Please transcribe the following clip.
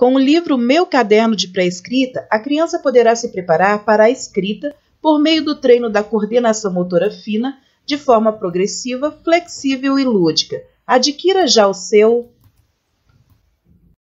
Com o livro Meu Caderno de Pré-Escrita, a criança poderá se preparar para a escrita por meio do treino da coordenação motora fina de forma progressiva, flexível e lúdica. Adquira já o seu.